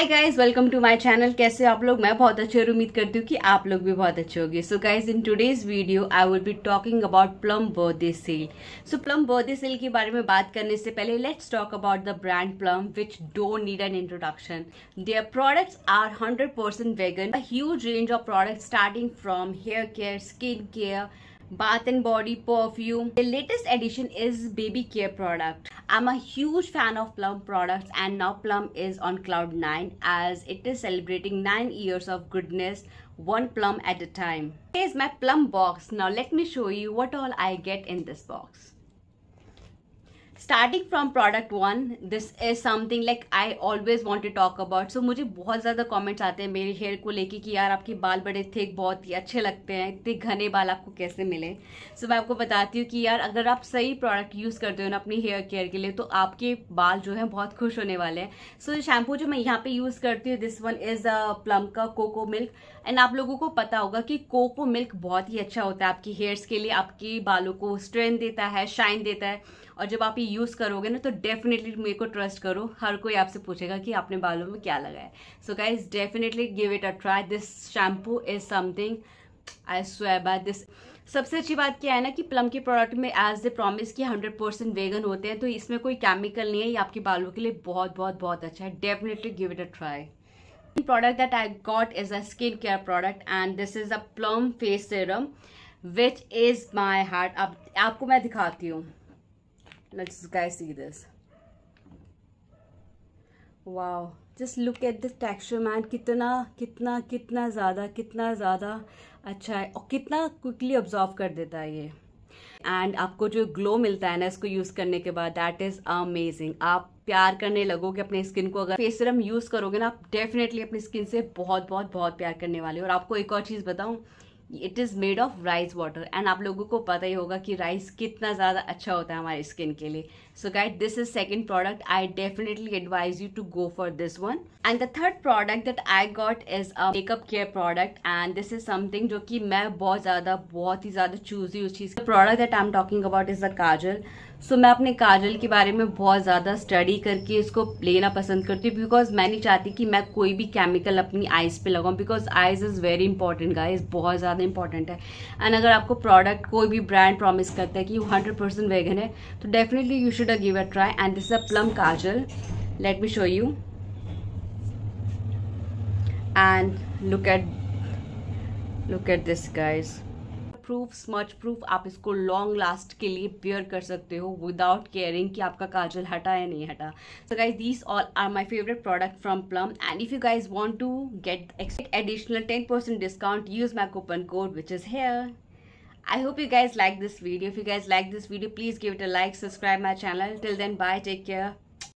Hi guys welcome to my channel कैसे आप लोग मैं बहुत अच्छे और उम्मीद करती हूँ कि आप लोग भी बहुत अच्छे होंगे so guys in today's video I will be talking about Plum birthday sale so Plum birthday sale के बारे में बात करने से पहले let's talk about the brand Plum which don't need an introduction their products are hundred percent vegan a huge range of product starting from hair care skin care bath and body perfume the latest addition is baby care product i'm a huge fan of plum products and now plum is on cloud nine as it is celebrating nine years of goodness one plum at a time here's my plum box now let me show you what all i get in this box starting from product one this is something like I always want to talk about so मुझे बहुत ज़्यादा comments आते हैं मेरे hair को लेके कि यार आपके बाल बड़े थिक बहुत ही अच्छे लगते हैं इतने घने बाल आपको कैसे मिले सो so, मैं आपको बताती हूँ कि यार अगर आप सही प्रोडक्ट यूज़ करते हो ना अपनी हेयर केयर के लिए तो आपके बाल जो है बहुत खुश होने वाले हैं सो so, शैम्पू जो मैं यहाँ पर यूज़ करती हूँ दिस वन इज़ प्लम का कोको मिल्क एंड आप लोगों को पता होगा कि कोको मिल्क बहुत ही अच्छा होता है आपकी हेयर्स के लिए आपके बालों को स्ट्रेंथ देता है शाइन देता है और जब आप ये यूज़ करोगे ना तो डेफिनेटली मेरे को ट्रस्ट करो हर कोई आपसे पूछेगा कि आपने बालों में क्या लगाया so guys definitely give it a try this shampoo is something I swear by this सबसे अच्छी बात क्या है ना कि प्लम के प्रोडक्ट में एज द प्रॉमिस कि 100 परसेंट वेगन होते हैं तो इसमें कोई केमिकल नहीं है ये आपके बालों के लिए बहुत बहुत बहुत अच्छा है definitely give it a try product that I got is a skin care product and this is a Plum face serum which is my heart आपको मैं दिखाती हूँ let's guys see this wow just look at this texture man कितना कितना कितना ज़्यादा कितना ज़्यादा अच्छा है और कितना quickly absorb कर देता है ये एंड आपको जो ग्लो मिलता है ना इसको यूज़ करने के बाद दैट इज़ अमेजिंग आप प्यार करने लगोगे अपने स्किन को अगर फेस सिरम यूज़ करोगे ना आप डेफिनेटली अपनी स्किन से बहुत बहुत बहुत प्यार करने वाले हो और आपको एक और चीज़ बताऊँ it is made of rice water and आप लोगों को पता ही होगा कि राइस कितना ज़्यादा अच्छा होता है हमारी स्किन के लिए so guys this is second product I definitely advise you to go for this one and the third product that I got is a makeup care product and this is something जो कि मैं बहुत ज़्यादा बहुत ही ज़्यादा choose हुई उस चीज़ का product that I am talking about is the kajal so मैं अपने काजल के बारे में बहुत ज़्यादा स्टडी करके इसको लेना पसंद करती हूँ बिकॉज मैं नहीं चाहती कि मैं कोई भी केमिकल अपनी आइज़ पे लगाऊँ because eyes is very important guys बहुत ज़्यादा ज़्यादा इंपॉर्टेंट है एंड अगर आपको प्रोडक्ट कोई भी ब्रांड प्रॉमिस करता है कि हंड्रेड परसेंट वेगन है तो definitely you should a give a try and this a Plum kajal let me show you and look at look at this guys proof smudge proof आप इसको long last के लिए pair कर सकते हो without caring कि आपका काजल हटा या नहीं हटा so guys these all are my favourite product from Plum and if you guys want to get expect additional ten percent discount use my coupon code which is here I hope you guys like this video. If you guys like this video, please give it a like, subscribe my channel. Till then, bye, take care.